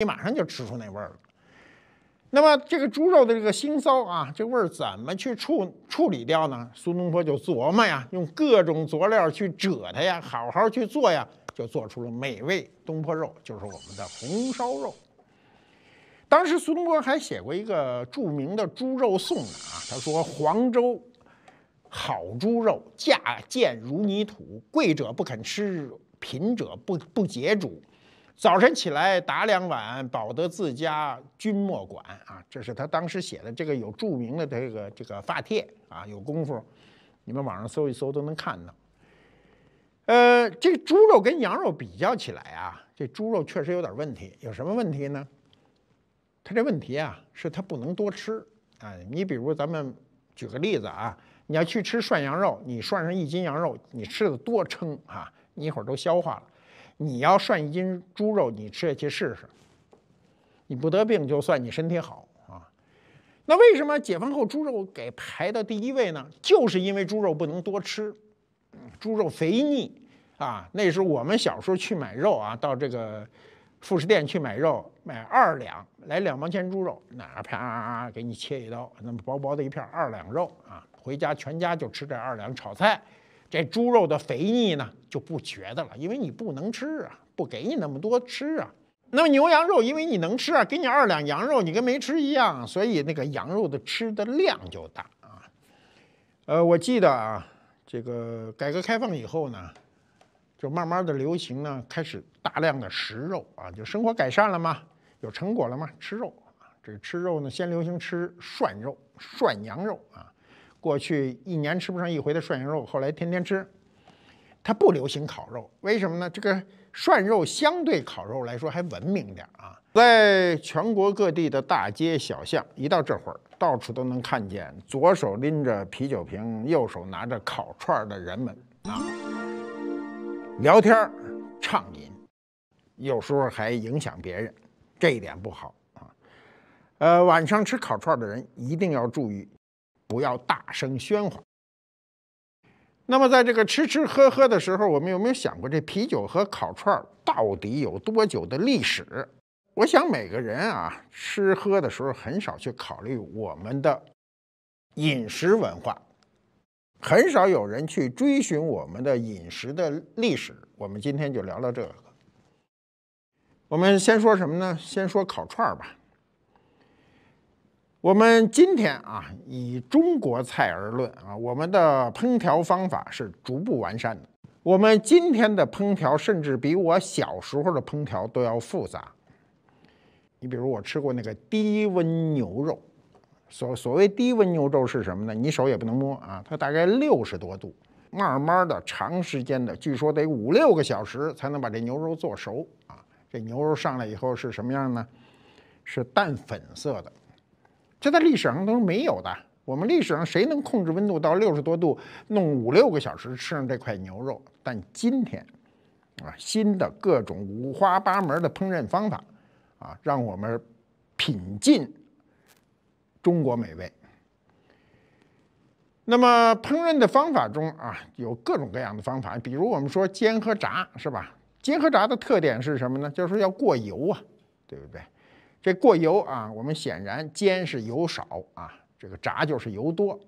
你马上就吃出那味儿了。那么这个猪肉的这个腥臊啊，这味儿怎么去处处理掉呢？苏东坡就琢磨呀，用各种佐料去折它呀，好好去做呀，就做出了美味东坡肉，就是我们的红烧肉。当时苏东坡还写过一个著名的《猪肉颂》呢啊，他说：“黄州好猪肉，价贱如泥土。贵者不肯吃，贫者不不解煮。”早晨起来打两碗，保得自家君莫管啊！这是他当时写的，这个有著名的这个这个发帖啊，有功夫，你们网上搜一搜都能看到。呃，这猪肉跟羊肉比较起来啊，这猪肉确实有点问题，有什么问题呢？它这问题啊，是它不能多吃啊。你比如咱们举个例子啊，你要去吃涮羊肉，你涮上一斤羊肉，你吃的多撑啊，你一会儿都消化了。你要涮一斤猪肉，你吃下去试试，你不得病就算你身体好啊。那为什么解放后猪肉给排到第一位呢？就是因为猪肉不能多吃，猪肉肥腻啊。那时候我们小时候去买肉啊，到这个副食店去买肉，买二两来两毛钱猪肉，那啪给你切一刀，那么薄薄的一片二两肉啊，回家全家就吃这二两炒菜。这猪肉的肥腻呢就不觉得了，因为你不能吃啊，不给你那么多吃啊。那么牛羊肉，因为你能吃啊，给你二两羊肉，你跟没吃一样，所以那个羊肉的吃的量就大啊。呃，我记得啊，这个改革开放以后呢，就慢慢的流行呢，开始大量的食肉啊，就生活改善了嘛，有成果了嘛，吃肉啊，这吃肉呢，先流行吃涮肉，涮羊肉啊。过去一年吃不上一回的涮羊肉，后来天天吃。它不流行烤肉，为什么呢？这个涮肉相对烤肉来说还文明点啊。在全国各地的大街小巷，一到这会儿，到处都能看见左手拎着啤酒瓶，右手拿着烤串的人们啊，聊天儿、畅饮，有时候还影响别人，这一点不好啊。呃，晚上吃烤串的人一定要注意。不要大声喧哗。那么，在这个吃吃喝喝的时候，我们有没有想过，这啤酒和烤串到底有多久的历史？我想，每个人啊，吃喝的时候很少去考虑我们的饮食文化，很少有人去追寻我们的饮食的历史。我们今天就聊聊这个。我们先说什么呢？先说烤串儿吧。我们今天啊，以中国菜而论啊，我们的烹调方法是逐步完善的。我们今天的烹调甚至比我小时候的烹调都要复杂。你比如我吃过那个低温牛肉，所所谓低温牛肉是什么呢？你手也不能摸啊，它大概六十多度，慢慢的、长时间的，据说得五六个小时才能把这牛肉做熟啊。这牛肉上来以后是什么样呢？是淡粉色的。这在历史上都是没有的。我们历史上谁能控制温度到六十多度，弄五六个小时吃上这块牛肉？但今天，啊，新的各种五花八门的烹饪方法，啊，让我们品尽中国美味。那么，烹饪的方法中啊，有各种各样的方法，比如我们说煎和炸，是吧？煎和炸的特点是什么呢？就是要过油啊，对不对？这过油啊，我们显然煎是油少啊，这个炸就是油多，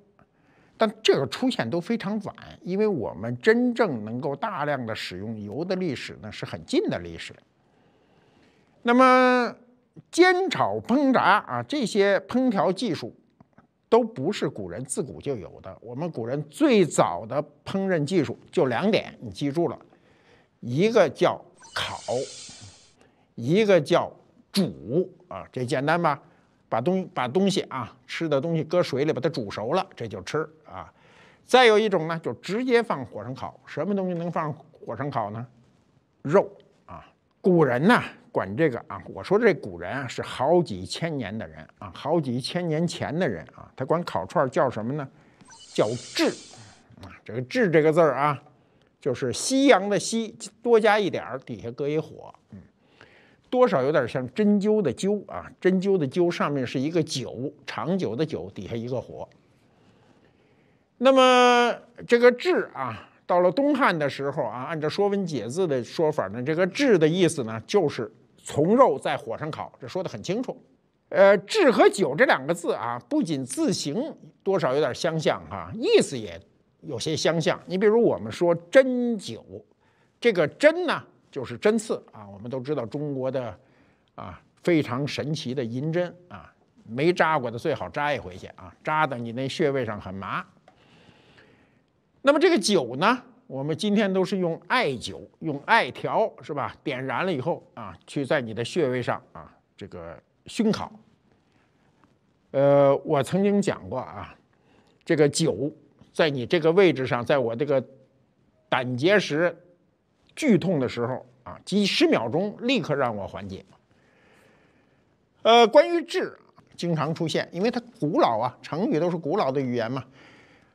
但这个出现都非常晚，因为我们真正能够大量的使用油的历史呢，是很近的历史。那么煎炒烹炸啊，这些烹调技术都不是古人自古就有的。我们古人最早的烹饪技术就两点，你记住了，一个叫烤，一个叫。煮啊，这简单吧？把东把东西啊，吃的东西搁水里，把它煮熟了，这就吃啊。再有一种呢，就直接放火上烤。什么东西能放火上烤呢？肉啊。古人呢，管这个啊，我说这古人啊，是好几千年的人啊，好几千年前的人啊，他管烤串叫什么呢？叫炙啊。这个炙这个字儿啊，就是夕阳的夕，多加一点儿，底下搁一火，嗯。多少有点像针灸的灸啊，针灸的灸上面是一个九，长久的久，底下一个火。那么这个炙啊，到了东汉的时候啊，按照《说文解字》的说法呢，这个炙的意思呢，就是从肉在火上烤，这说的很清楚。呃，炙和酒这两个字啊，不仅字形多少有点相像哈，意思也有些相像。你比如我们说针灸，这个针呢。就是针刺啊，我们都知道中国的啊非常神奇的银针啊，没扎过的最好扎一回去啊，扎的你那穴位上很麻。那么这个灸呢，我们今天都是用艾灸，用艾条是吧？点燃了以后啊，去在你的穴位上啊这个熏烤。呃，我曾经讲过啊，这个灸在你这个位置上，在我这个胆结石。剧痛的时候啊，几十秒钟立刻让我缓解。呃，关于炙，经常出现，因为它古老啊，成语都是古老的语言嘛，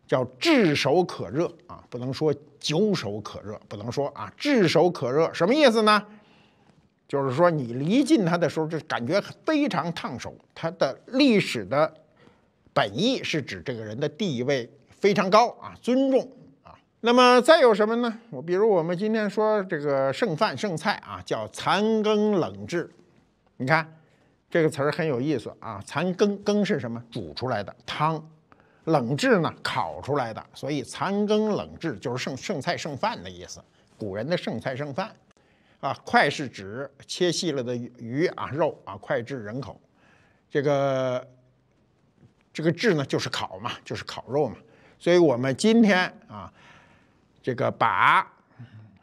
叫炙手可热啊，不能说久手可热，不能说啊，炙手可热什么意思呢？就是说你离近它的时候，就感觉非常烫手。它的历史的本意是指这个人的地位非常高啊，尊重。那么再有什么呢？我比如我们今天说这个剩饭剩菜啊，叫残羹冷炙。你看这个词儿很有意思啊，残羹羹是什么？煮出来的汤，冷炙呢？烤出来的，所以残羹冷炙就是剩剩菜剩饭的意思。古人的剩菜剩饭啊，脍是指切细了的鱼啊、肉啊，脍炙人口。这个这个炙呢，就是烤嘛，就是烤肉嘛。所以我们今天啊。这个把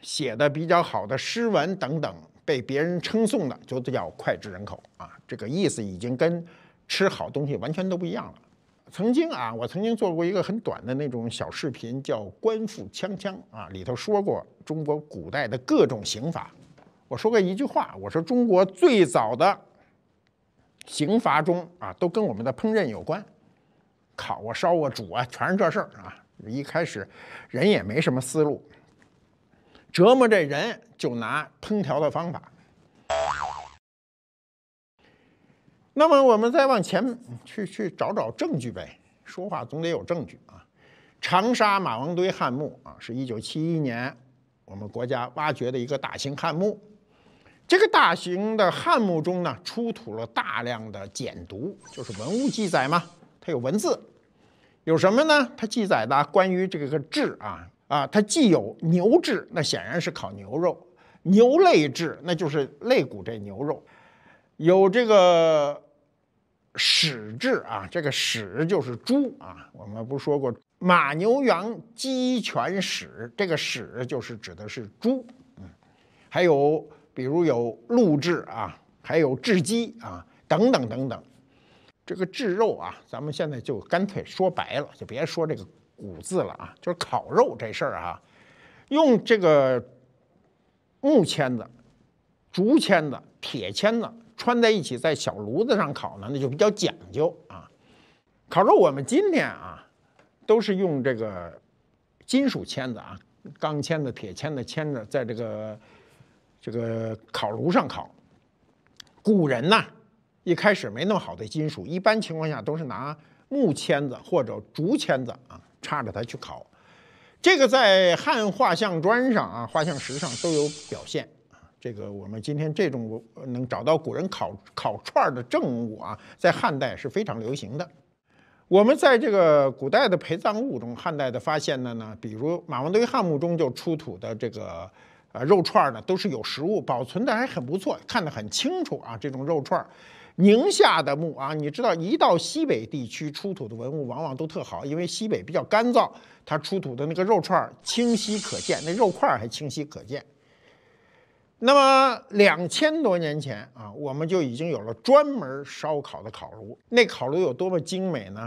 写的比较好的诗文等等被别人称颂的，就叫脍炙人口啊。这个意思已经跟吃好东西完全都不一样了。曾经啊，我曾经做过一个很短的那种小视频，叫《官府枪枪》啊，里头说过中国古代的各种刑法。我说过一句话，我说中国最早的刑罚中啊，都跟我们的烹饪有关，烤啊、烧啊、煮啊，全是这事儿啊。一开始，人也没什么思路，折磨这人就拿烹调的方法。那么我们再往前去去找找证据呗，说话总得有证据啊。长沙马王堆汉墓啊，是一九七一年我们国家挖掘的一个大型汉墓。这个大型的汉墓中呢，出土了大量的简牍，就是文物记载嘛，它有文字。有什么呢？它记载的关于这个制啊啊，它既有牛制，那显然是烤牛肉；牛肋制，那就是肋骨这牛肉；有这个屎制啊，这个屎就是猪啊，我们不说过马牛羊鸡犬豕，这个屎就是指的是猪。嗯，还有比如有鹿制啊，还有雉鸡啊，等等等等。这个炙肉啊，咱们现在就干脆说白了，就别说这个“骨”字了啊，就是烤肉这事儿啊，用这个木签子、竹签子、铁签子穿在一起，在小炉子上烤呢，那就比较讲究啊。烤肉我们今天啊，都是用这个金属签子啊，钢签子、铁签子签着，在这个这个烤炉上烤。古人呐。一开始没那么好的金属，一般情况下都是拿木签子或者竹签子啊插着它去烤。这个在汉画像砖上啊、画像石上都有表现啊。这个我们今天这种能找到古人烤烤串的证物啊，在汉代是非常流行的。我们在这个古代的陪葬物中，汉代的发现的呢，比如马王堆汉墓中就出土的这个呃肉串呢，都是有实物保存的，还很不错，看得很清楚啊。这种肉串。宁夏的墓啊，你知道，一到西北地区出土的文物往往都特好，因为西北比较干燥，它出土的那个肉串清晰可见，那肉块还清晰可见。那么两千多年前啊，我们就已经有了专门烧烤的烤炉，那烤炉有多么精美呢？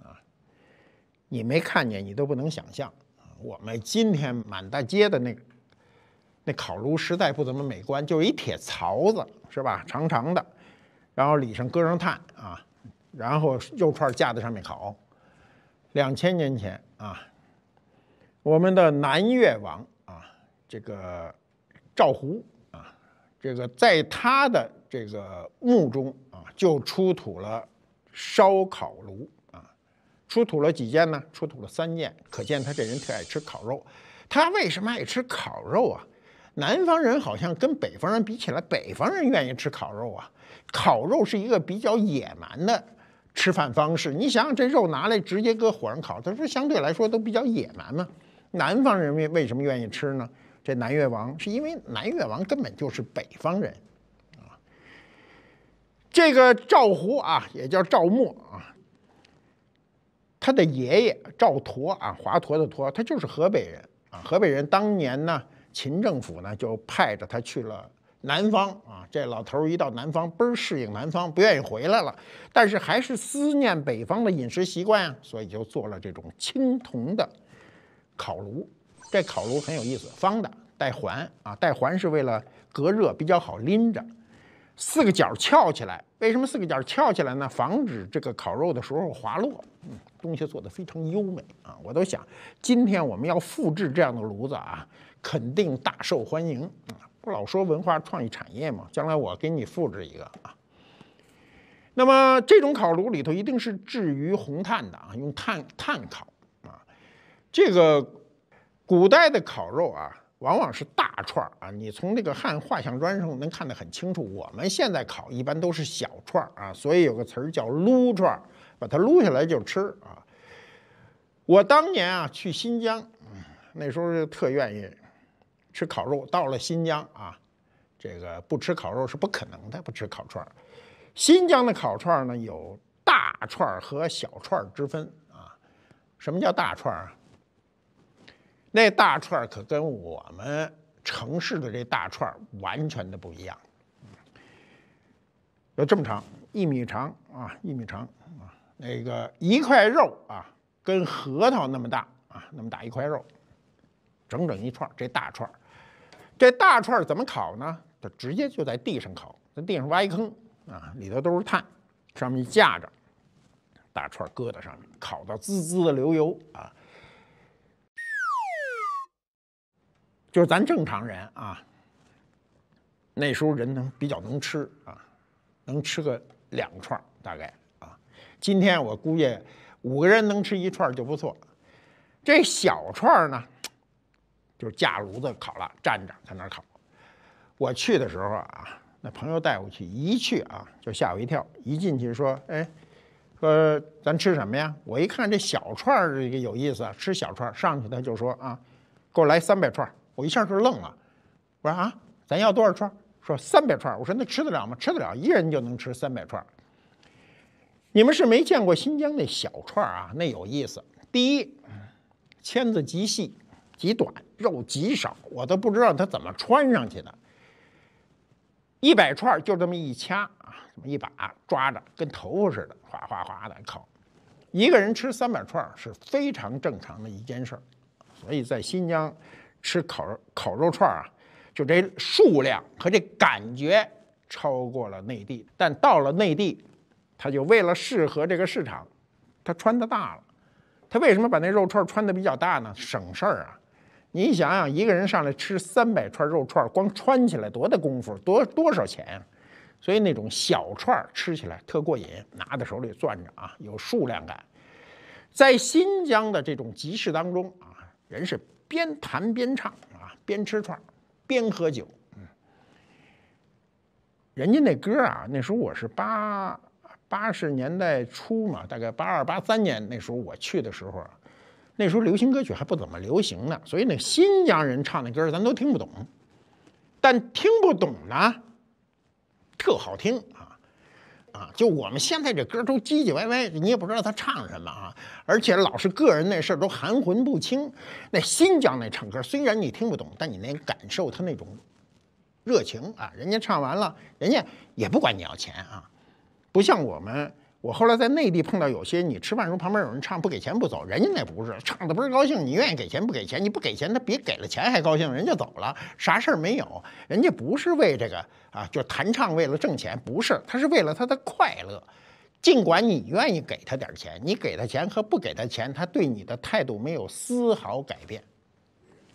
啊，你没看见，你都不能想象。我们今天满大街的那那烤炉实在不怎么美观，就是一铁槽子，是吧？长长的。然后里上搁上炭啊，然后肉串架在上面烤。两千年前啊，我们的南越王啊，这个赵胡啊，这个在他的这个墓中啊，就出土了烧烤炉啊，出土了几件呢？出土了三件，可见他这人特爱吃烤肉。他为什么爱吃烤肉啊？南方人好像跟北方人比起来，北方人愿意吃烤肉啊，烤肉是一个比较野蛮的吃饭方式。你想，想，这肉拿来直接搁火上烤，它是相对来说都比较野蛮嘛。南方人为什么愿意吃呢？这南越王是因为南越王根本就是北方人啊。这个赵胡啊，也叫赵默啊，他的爷爷赵佗啊，华佗的佗，他就是河北人啊。河北人当年呢。秦政府呢，就派着他去了南方啊。这老头一到南方，倍儿适应南方，不愿意回来了。但是还是思念北方的饮食习惯啊，所以就做了这种青铜的烤炉。这烤炉很有意思，方的带环啊，带环是为了隔热，比较好拎着。四个角翘起来，为什么四个角翘起来呢？防止这个烤肉的时候滑落。嗯，东西做的非常优美啊，我都想今天我们要复制这样的炉子啊。肯定大受欢迎，啊！不老说文化创意产业嘛？将来我给你复制一个啊。那么这种烤炉里头一定是置于红炭的啊，用炭炭烤啊。这个古代的烤肉啊，往往是大串儿啊。你从这个汉画像砖上能看得很清楚。我们现在烤一般都是小串儿啊，所以有个词儿叫撸串儿，把它撸下来就吃啊。我当年啊去新疆，那时候特愿意。吃烤肉，到了新疆啊，这个不吃烤肉是不可能的，不吃烤串儿。新疆的烤串儿呢，有大串儿和小串儿之分啊。什么叫大串儿啊？那大串儿可跟我们城市的这大串儿完全的不一样，有这么长，一米长啊，一米长啊，那个一块肉啊，跟核桃那么大啊，那么大一块肉，整整一串，这大串儿。这大串怎么烤呢？它直接就在地上烤，在地上挖一坑啊，里头都是炭，上面一架着，大串搁在上面，烤到滋滋的流油啊。就是咱正常人啊，那时候人能比较能吃啊，能吃个两串大概啊。今天我估计五个人能吃一串就不错。这小串呢？就是架炉子烤了，站着在那儿烤。我去的时候啊，那朋友带我去，一去啊就吓我一跳。一进去说：“哎，说咱吃什么呀？”我一看这小串儿这个有意思，吃小串儿。上去他就说：“啊，给我来三百串儿。”我一下就愣了，我说：“啊，咱要多少串儿？”说：“三百串儿。”我说：“那吃得了吗？吃得了一人就能吃三百串儿。”你们是没见过新疆那小串儿啊，那有意思。第一，签子极细。极短，肉极少，我都不知道他怎么穿上去的。一百串就这么一掐啊，这么一把抓着，跟头发似的，哗哗哗的烤。一个人吃三百串是非常正常的一件事儿，所以在新疆吃烤烤肉串啊，就这数量和这感觉超过了内地。但到了内地，他就为了适合这个市场，他穿的大了。他为什么把那肉串穿的比较大呢？省事儿啊。你想想，一个人上来吃三百串肉串，光穿起来多大功夫，多多少钱啊？所以那种小串吃起来特过瘾，拿在手里攥着啊，有数量感。在新疆的这种集市当中啊，人是边弹边唱啊，边吃串边喝酒。嗯，人家那歌啊，那时候我是八八十年代初嘛，大概八二八三年那时候我去的时候啊。那时候流行歌曲还不怎么流行呢，所以那新疆人唱的歌咱都听不懂，但听不懂呢，特好听啊！啊，就我们现在这歌都唧唧歪歪，你也不知道他唱什么啊，而且老是个人那事儿都含混不清。那新疆那唱歌，虽然你听不懂，但你能感受他那种热情啊。人家唱完了，人家也不管你要钱啊，不像我们。我后来在内地碰到有些，你吃饭时候旁边有人唱，不给钱不走，人家那不是唱的不是高兴，你愿意给钱不给钱，你不给钱他比给了钱还高兴，人家走了啥事儿没有，人家不是为这个啊，就弹唱为了挣钱不是，他是为了他的快乐，尽管你愿意给他点钱，你给他钱和不给他钱，他对你的态度没有丝毫改变，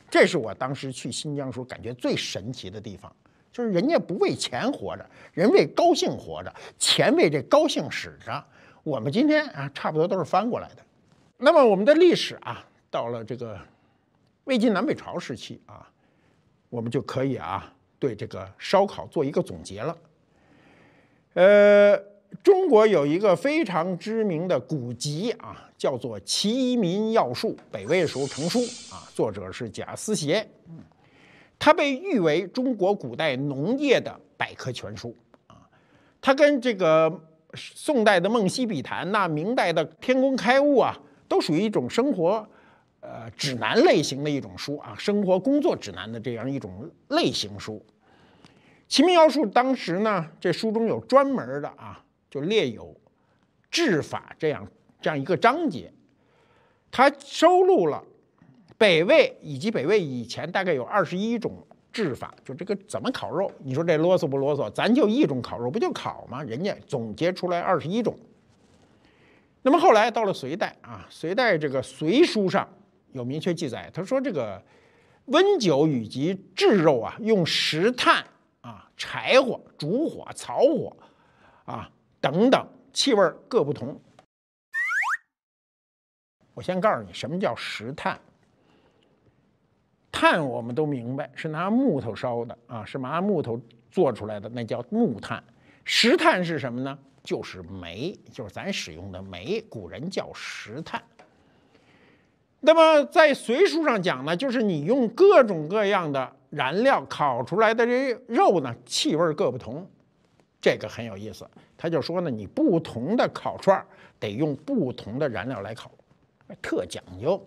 这是我当时去新疆时候感觉最神奇的地方。就是人家不为钱活着，人为高兴活着，钱为这高兴使着。我们今天啊，差不多都是翻过来的。那么我们的历史啊，到了这个魏晋南北朝时期啊，我们就可以啊，对这个烧烤做一个总结了。呃，中国有一个非常知名的古籍啊，叫做《齐民要术》，北魏时候成书啊，作者是贾思勰。它被誉为中国古代农业的百科全书啊，它跟这个宋代的《梦溪笔谈》呐、明代的《天工开物》啊，都属于一种生活呃指南类型的一种书啊，生活工作指南的这样一种类型书。《齐民要术》当时呢，这书中有专门的啊，就列有治法这样这样一个章节，它收录了。北魏以及北魏以前，大概有二十一种制法，就这个怎么烤肉，你说这啰嗦不啰嗦？咱就一种烤肉，不就烤吗？人家总结出来二十一种。那么后来到了隋代啊，隋代这个《隋书》上有明确记载，他说这个温酒以及炙肉啊，用石炭啊、柴火、烛火、草火啊等等，气味各不同。我先告诉你什么叫石炭。炭我们都明白是拿木头烧的啊，是拿木头做出来的，那叫木炭。石炭是什么呢？就是煤，就是咱使用的煤，古人叫石炭。那么在《隋书》上讲呢，就是你用各种各样的燃料烤出来的这肉呢，气味各不同。这个很有意思，他就说呢，你不同的烤串得用不同的燃料来烤，特讲究。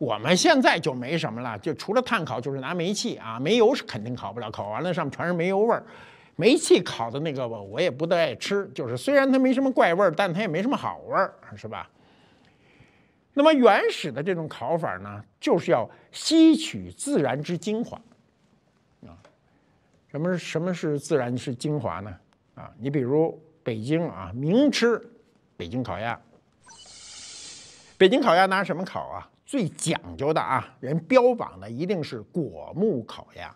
我们现在就没什么了，就除了碳烤就是拿煤气啊，煤油是肯定烤不了，烤完了上面全是煤油味儿。煤气烤的那个我也不太爱吃，就是虽然它没什么怪味儿，但它也没什么好味儿，是吧？那么原始的这种烤法呢，就是要吸取自然之精华啊。什么什么是自然之精华呢？啊，你比如北京啊，明吃北京烤鸭，北京烤鸭拿什么烤啊？最讲究的啊，人标榜的一定是果木烤鸭，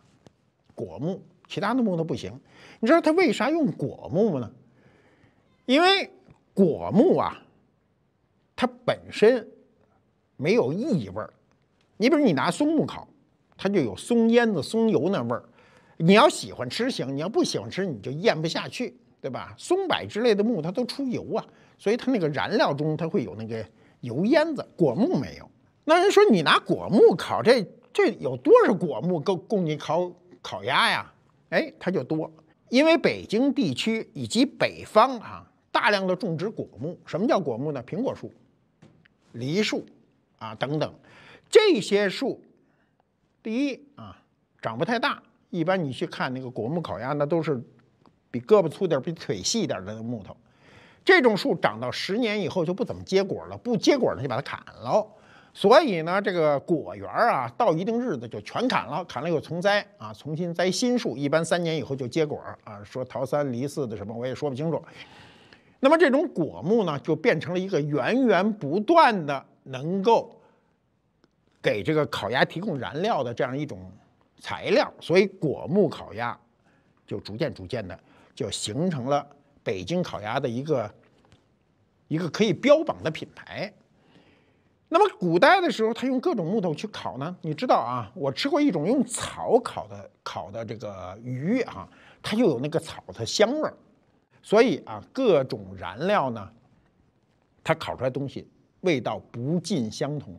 果木，其他的木头不行。你知道它为啥用果木呢？因为果木啊，它本身没有异味儿。你比如你拿松木烤，它就有松烟子、松油那味儿。你要喜欢吃行，你要不喜欢吃你就咽不下去，对吧？松柏之类的木它都出油啊，所以它那个燃料中它会有那个油烟子。果木没有。那人说：“你拿果木烤这这有多少果木够供你烤烤鸭呀？”哎，它就多，因为北京地区以及北方啊，大量的种植果木。什么叫果木呢？苹果树、梨树啊等等，这些树，第一啊长不太大，一般你去看那个果木烤鸭，那都是比胳膊粗点、比腿细一点的木头。这种树长到十年以后就不怎么结果了，不结果呢就把它砍了。所以呢，这个果园啊，到一定日子就全砍了，砍了又重栽啊，重新栽新树，一般三年以后就结果啊。说桃三梨四的什么，我也说不清楚。那么这种果木呢，就变成了一个源源不断的能够给这个烤鸭提供燃料的这样一种材料，所以果木烤鸭就逐渐逐渐的就形成了北京烤鸭的一个一个可以标榜的品牌。那么古代的时候，他用各种木头去烤呢。你知道啊，我吃过一种用草烤的烤的这个鱼啊，它就有那个草的香味儿。所以啊，各种燃料呢，它烤出来东西味道不尽相同。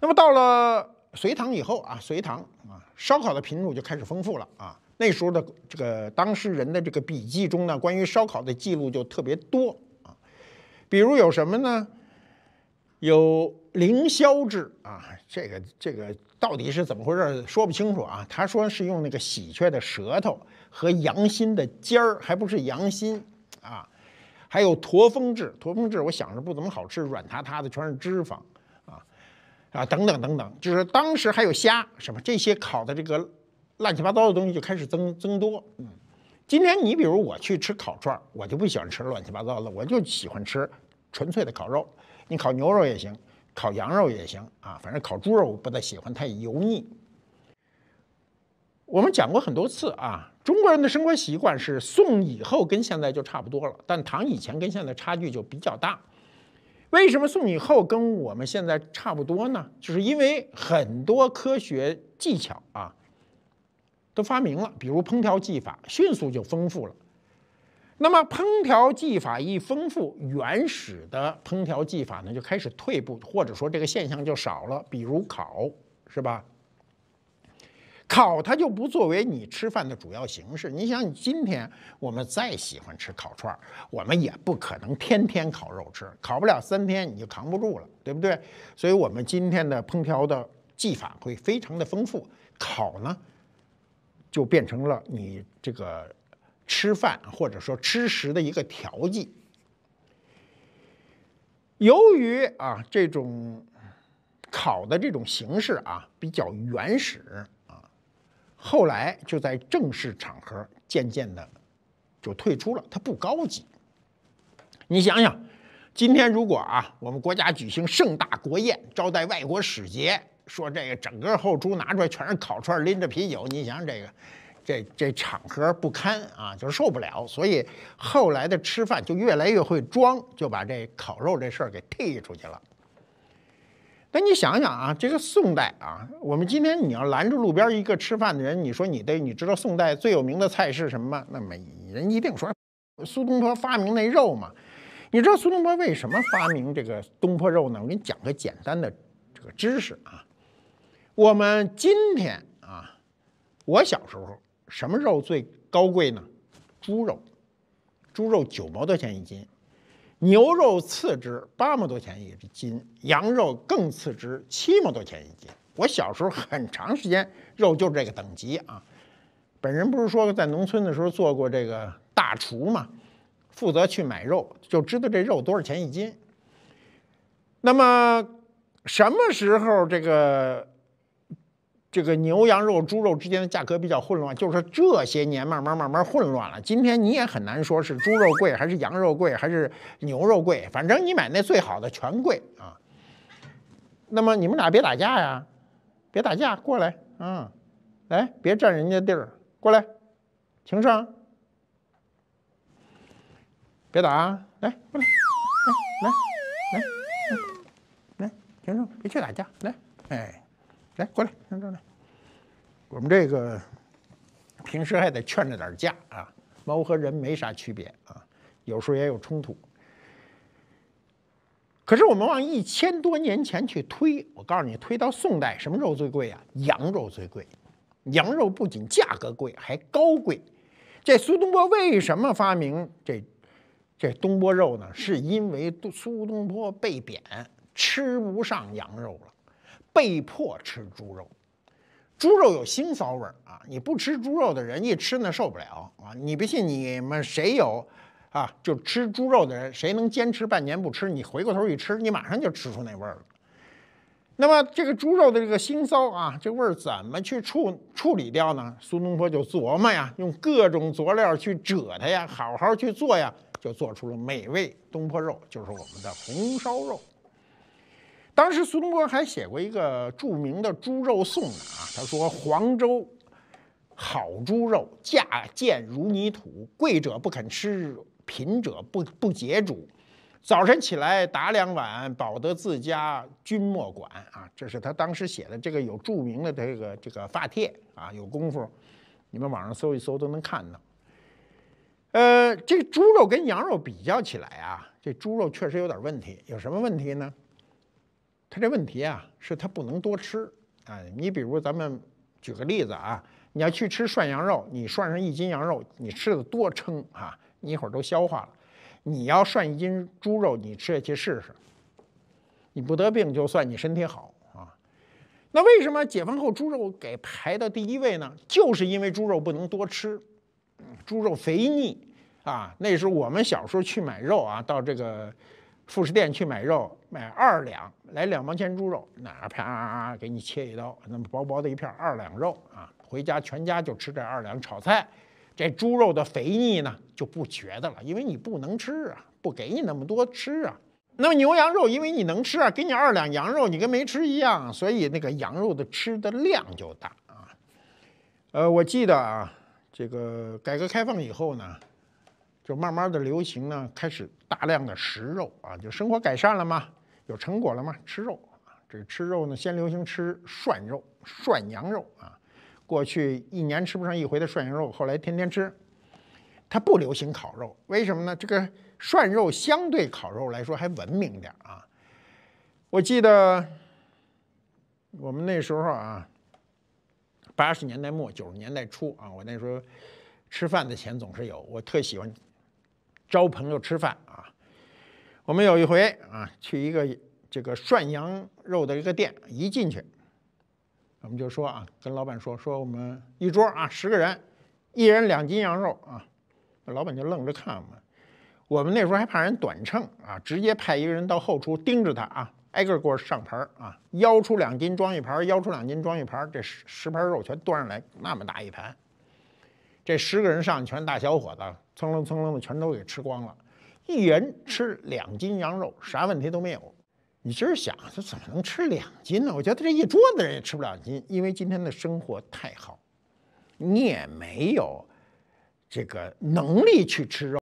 那么到了隋唐以后啊，隋唐啊，烧烤的品种就开始丰富了啊。那时候的这个当事人的这个笔记中呢，关于烧烤的记录就特别多啊。比如有什么呢？有凌霄志啊，这个这个到底是怎么回事？说不清楚啊。他说是用那个喜鹊的舌头和羊心的尖儿，还不是羊心啊，还有驼峰志，驼峰志我想着不怎么好吃，软塌塌的，全是脂肪啊啊等等等等，就是当时还有虾什么这些烤的这个乱七八糟的东西就开始增增多。嗯，今天你比如我去吃烤串，我就不喜欢吃乱七八糟的，我就喜欢吃。纯粹的烤肉，你烤牛肉也行，烤羊肉也行啊，反正烤猪肉我不太喜欢太油腻。我们讲过很多次啊，中国人的生活习惯是宋以后跟现在就差不多了，但唐以前跟现在差距就比较大。为什么宋以后跟我们现在差不多呢？就是因为很多科学技巧啊都发明了，比如烹调技法，迅速就丰富了。那么，烹调技法一丰富，原始的烹调技法呢就开始退步，或者说这个现象就少了。比如烤，是吧？烤它就不作为你吃饭的主要形式。你想，今天我们再喜欢吃烤串，我们也不可能天天烤肉吃，烤不了三天你就扛不住了，对不对？所以，我们今天的烹调的技法会非常的丰富，烤呢就变成了你这个。吃饭或者说吃食的一个调剂，由于啊这种烤的这种形式啊比较原始啊，后来就在正式场合渐渐的就退出了，它不高级。你想想，今天如果啊我们国家举行盛大国宴，招待外国使节，说这个整个后厨拿出来全是烤串，拎着啤酒，你想想这个。这这场合不堪啊，就受不了，所以后来的吃饭就越来越会装，就把这烤肉这事儿给剔出去了。那你想想啊，这个宋代啊，我们今天你要拦住路边一个吃饭的人，你说你得你知道宋代最有名的菜是什么？那么人一定说苏东坡发明那肉嘛。你知道苏东坡为什么发明这个东坡肉呢？我给你讲个简单的这个知识啊。我们今天啊，我小时候。什么肉最高贵呢？猪肉，猪肉九毛多钱一斤，牛肉次之，八毛多钱一斤，羊肉更次之，七毛多钱一斤。我小时候很长时间肉就这个等级啊。本人不是说在农村的时候做过这个大厨嘛，负责去买肉，就知道这肉多少钱一斤。那么什么时候这个？这个牛羊肉、猪肉之间的价格比较混乱，就是这些年慢慢慢慢混乱了。今天你也很难说是猪肉贵，还是羊肉贵，还是牛肉贵，反正你买那最好的全贵啊。那么你们俩别打架呀，别打架，过来，嗯，来，别占人家地儿，过来，情圣，别打，啊，来，来，来，来，情圣，别去打架，来，哎。来，过来，上这来。我们这个平时还得劝着点架啊，猫和人没啥区别啊，有时候也有冲突。可是我们往一千多年前去推，我告诉你，推到宋代，什么肉最贵啊？羊肉最贵。羊肉不仅价格贵，还高贵。这苏东坡为什么发明这这东坡肉呢？是因为苏东坡被贬，吃不上羊肉了。被迫吃猪肉，猪肉有腥臊味儿啊！你不吃猪肉的人一吃呢受不了啊！你不信你们谁有啊？就吃猪肉的人，谁能坚持半年不吃？你回过头一吃，你马上就吃出那味儿了。那么这个猪肉的这个腥臊啊，这味儿怎么去处处理掉呢？苏东坡就琢磨呀，用各种佐料去折它呀，好好去做呀，就做出了美味东坡肉，就是我们的红烧肉。当时苏东坡还写过一个著名的《猪肉颂》呢啊，他说：“黄州好猪肉，价贱如泥土。贵者不肯吃，贫者不不解煮。早晨起来打两碗，饱得自家君莫管啊。”这是他当时写的，这个有著名的这个这个发帖啊，有功夫，你们网上搜一搜都能看到。呃，这猪肉跟羊肉比较起来啊，这猪肉确实有点问题，有什么问题呢？他这问题啊，是他不能多吃啊。你比如咱们举个例子啊，你要去吃涮羊肉，你涮上一斤羊肉，你吃的多撑啊，你一会儿都消化了。你要涮一斤猪肉，你吃下去试试，你不得病就算你身体好啊。那为什么解放后猪肉给排到第一位呢？就是因为猪肉不能多吃，猪肉肥腻啊。那时候我们小时候去买肉啊，到这个。副食店去买肉，买二两，来两毛钱猪肉，那啪给你切一刀，那么薄薄的一片二两肉啊，回家全家就吃这二两炒菜，这猪肉的肥腻呢就不觉得了，因为你不能吃啊，不给你那么多吃啊。那么牛羊肉，因为你能吃啊，给你二两羊肉，你跟没吃一样，所以那个羊肉的吃的量就大啊。呃，我记得啊，这个改革开放以后呢。就慢慢的流行呢，开始大量的食肉啊，就生活改善了嘛，有成果了嘛，吃肉啊，这吃肉呢，先流行吃涮肉、涮羊肉啊。过去一年吃不上一回的涮羊肉，后来天天吃。它不流行烤肉，为什么呢？这个涮肉相对烤肉来说还文明点儿啊。我记得我们那时候啊，八十年代末九十年代初啊，我那时候吃饭的钱总是有，我特喜欢。招朋友吃饭啊，我们有一回啊，去一个这个涮羊肉的一个店，一进去，我们就说啊，跟老板说说我们一桌啊十个人，一人两斤羊肉啊，老板就愣着看我们。我们那时候还怕人短秤啊，直接派一个人到后厨盯着他啊，挨个给我上盘啊，腰出两斤装一盘，腰出两斤装一盘，这十十盘肉全端上来，那么大一盘。这十个人上去全是大小伙子，蹭楞蹭楞的全都给吃光了，一人吃两斤羊肉，啥问题都没有。你今儿想，他怎么能吃两斤呢？我觉得这一桌子人也吃不了斤，因为今天的生活太好，你也没有这个能力去吃肉。